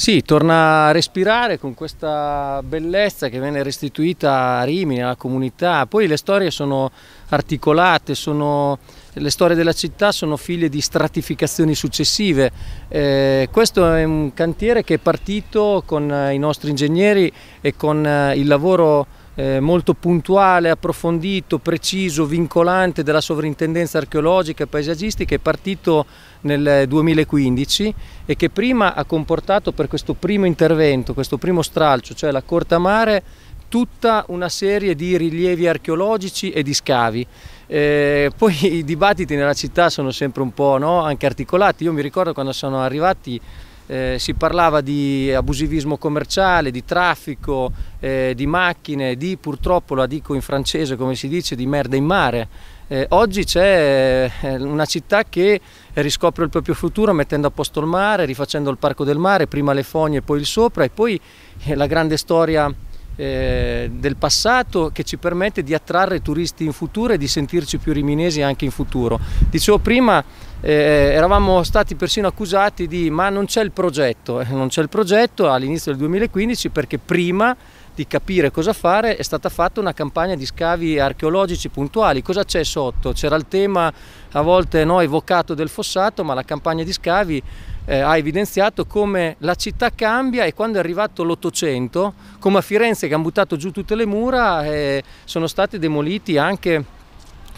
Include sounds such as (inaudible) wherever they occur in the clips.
Sì, torna a respirare con questa bellezza che viene restituita a Rimini, alla comunità. Poi le storie sono articolate, sono, le storie della città sono figlie di stratificazioni successive. Eh, questo è un cantiere che è partito con eh, i nostri ingegneri e con eh, il lavoro eh, molto puntuale, approfondito, preciso, vincolante della sovrintendenza archeologica e paesaggistica è partito nel 2015 e che prima ha comportato per questo primo intervento, questo primo stralcio, cioè la corta mare, tutta una serie di rilievi archeologici e di scavi. Eh, poi i dibattiti nella città sono sempre un po' no? anche articolati. Io mi ricordo quando sono arrivati eh, si parlava di abusivismo commerciale, di traffico, eh, di macchine, di purtroppo, la dico in francese come si dice, di merda in mare. Eh, oggi c'è eh, una città che riscopre il proprio futuro mettendo a posto il mare, rifacendo il parco del mare, prima le fogne, poi il sopra e poi eh, la grande storia eh, del passato che ci permette di attrarre turisti in futuro e di sentirci più riminesi anche in futuro. Dicevo prima eh, eravamo stati persino accusati di ma non c'è il progetto, eh, non c'è il progetto all'inizio del 2015 perché prima di capire cosa fare è stata fatta una campagna di scavi archeologici puntuali. Cosa c'è sotto? C'era il tema a volte no, evocato del fossato, ma la campagna di scavi eh, ha evidenziato come la città cambia e quando è arrivato l'Ottocento, come a Firenze che hanno buttato giù tutte le mura, eh, sono stati demoliti anche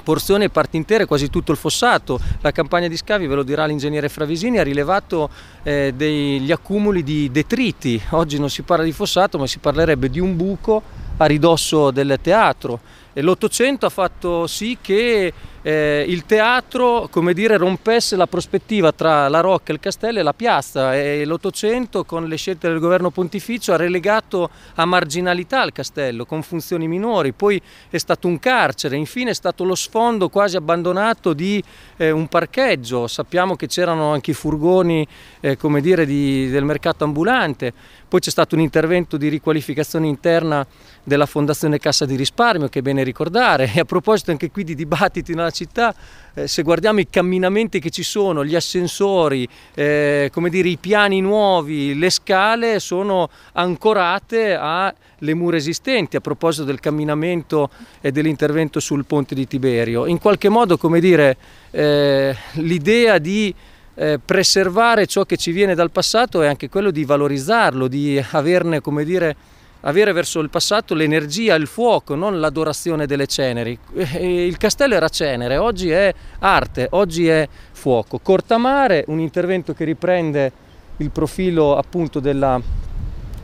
porzione parti intere, quasi tutto il fossato. La campagna di scavi, ve lo dirà l'ingegnere Fravisini, ha rilevato eh, degli accumuli di detriti. Oggi non si parla di fossato, ma si parlerebbe di un buco a ridosso del teatro l'Ottocento ha fatto sì che eh, il teatro dire, rompesse la prospettiva tra la Rocca, il Castello e la piazza e l'Ottocento con le scelte del governo pontificio ha relegato a marginalità il Castello con funzioni minori, poi è stato un carcere, infine è stato lo sfondo quasi abbandonato di eh, un parcheggio, sappiamo che c'erano anche i furgoni eh, dire, di, del mercato ambulante, poi c'è stato un intervento di riqualificazione interna della Fondazione Cassa di Risparmio che bene bene ricordare. E a proposito anche qui di dibattiti nella città, eh, se guardiamo i camminamenti che ci sono, gli ascensori, eh, come dire, i piani nuovi, le scale sono ancorate alle mura esistenti a proposito del camminamento e dell'intervento sul ponte di Tiberio. In qualche modo, come dire, eh, l'idea di eh, preservare ciò che ci viene dal passato è anche quello di valorizzarlo, di averne, come dire, avere verso il passato l'energia, il fuoco, non l'adorazione delle ceneri. Eh, eh, il castello era cenere, oggi è arte, oggi è fuoco. Cortamare, un intervento che riprende il profilo appunto della,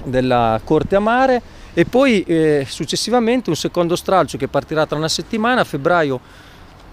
della corte a mare e poi eh, successivamente un secondo stralcio che partirà tra una settimana, a febbraio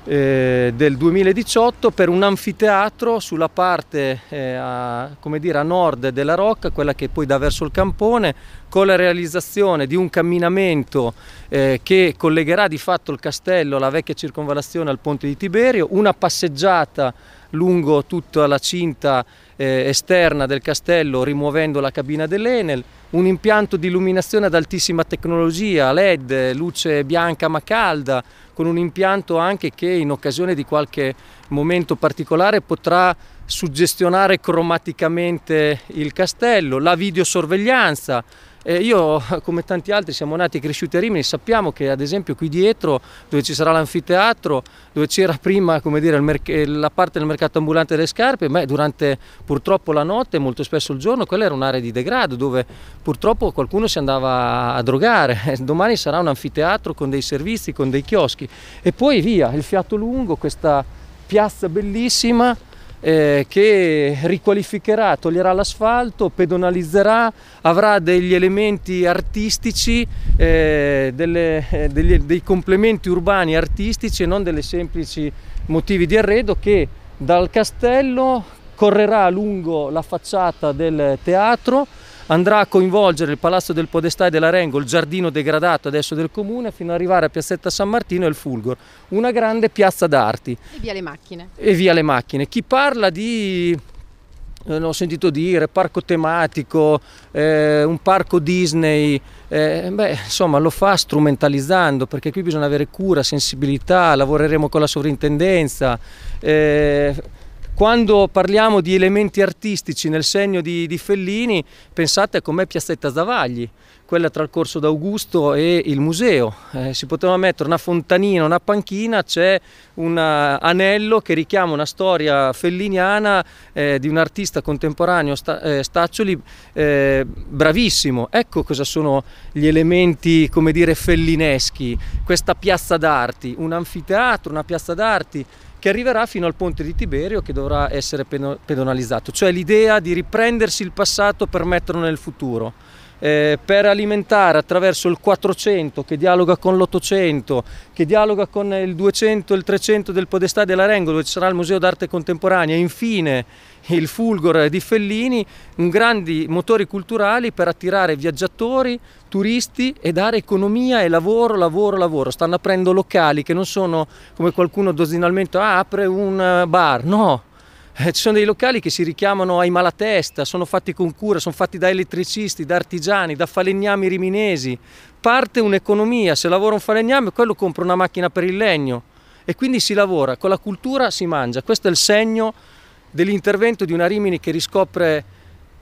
eh, del 2018 per un anfiteatro sulla parte eh, a, dire, a, nord della Rocca, quella che poi dà verso il campone, con la realizzazione di un camminamento eh, che collegherà di fatto il castello, alla vecchia circonvalazione al ponte di Tiberio, una passeggiata lungo tutta la cinta eh, esterna del castello rimuovendo la cabina dell'Enel, un impianto di illuminazione ad altissima tecnologia, LED, luce bianca ma calda, con un impianto anche che in occasione di qualche momento particolare potrà suggestionare cromaticamente il castello, la videosorveglianza, eh, io, come tanti altri, siamo nati e cresciuti a Rimini, sappiamo che ad esempio qui dietro, dove ci sarà l'anfiteatro, dove c'era prima dire, la parte del mercato ambulante delle scarpe, beh, durante purtroppo la notte, molto spesso il giorno, quella era un'area di degrado dove purtroppo qualcuno si andava a drogare. (laughs) Domani sarà un anfiteatro con dei servizi, con dei chioschi e poi via, il fiato lungo, questa piazza bellissima eh, che riqualificherà, toglierà l'asfalto, pedonalizzerà, avrà degli elementi artistici, eh, delle, eh, degli, dei complementi urbani artistici e non delle semplici motivi di arredo che dal castello correrà lungo la facciata del teatro andrà a coinvolgere il Palazzo del Podestà e dell'Arengo, il giardino degradato adesso del comune, fino ad arrivare a Piazzetta San Martino e il Fulgor, una grande piazza d'arti. E via le macchine. E via le macchine. Chi parla di l'ho eh, sentito dire, parco tematico, eh, un parco Disney, eh, beh, insomma lo fa strumentalizzando perché qui bisogna avere cura, sensibilità, lavoreremo con la sovrintendenza. Eh, quando parliamo di elementi artistici nel segno di, di Fellini, pensate a com'è Piazzetta Zavagli, quella tra il Corso d'Augusto e il museo. Eh, si poteva mettere una fontanina, una panchina, c'è un eh, anello che richiama una storia felliniana eh, di un artista contemporaneo, sta, eh, Staccioli, eh, bravissimo. Ecco cosa sono gli elementi, come dire, fellineschi. Questa piazza d'arti, un anfiteatro, una piazza d'arti che arriverà fino al ponte di Tiberio che dovrà essere pedonalizzato, cioè l'idea di riprendersi il passato per metterlo nel futuro eh, per alimentare attraverso il 400 che dialoga con l'800, che dialoga con il 200 e il 300 del Podestà dell'Arengo dove ci sarà il Museo d'Arte Contemporanea, e infine il Fulgor di Fellini, grandi motori culturali per attirare viaggiatori, turisti e dare economia e lavoro, lavoro, lavoro. Stanno aprendo locali che non sono come qualcuno dozinalmente ah, apre un eh, bar, no, eh, ci sono dei locali che si richiamano ai malatesta, sono fatti con cura, sono fatti da elettricisti, da artigiani, da falegnami riminesi. Parte un'economia, se lavora un falegname quello compra una macchina per il legno e quindi si lavora, con la cultura si mangia. Questo è il segno dell'intervento di una Rimini che riscopre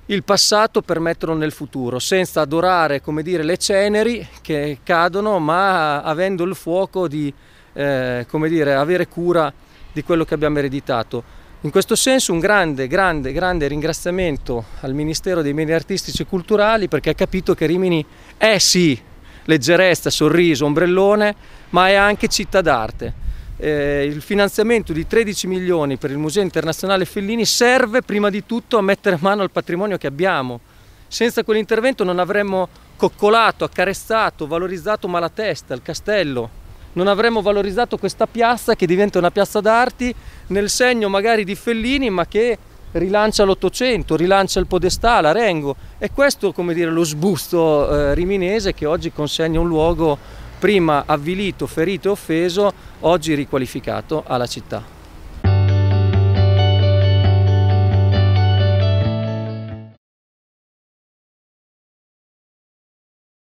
il passato per metterlo nel futuro, senza adorare dire, le ceneri che cadono, ma avendo il fuoco di eh, dire, avere cura di quello che abbiamo ereditato. In questo senso un grande, grande, grande ringraziamento al Ministero dei Beni Artistici e Culturali perché ha capito che Rimini è sì leggerezza, sorriso, ombrellone, ma è anche città d'arte. Eh, il finanziamento di 13 milioni per il Museo Internazionale Fellini serve prima di tutto a mettere mano al patrimonio che abbiamo. Senza quell'intervento non avremmo coccolato, accarezzato, valorizzato Malatesta, il castello, non avremmo valorizzato questa piazza che diventa una piazza d'arti nel segno magari di Fellini ma che rilancia l'Ottocento, rilancia il Podestà, l'Arengo. E questo come dire, lo sbusto eh, riminese che oggi consegna un luogo prima avvilito, ferito e offeso, oggi riqualificato alla città.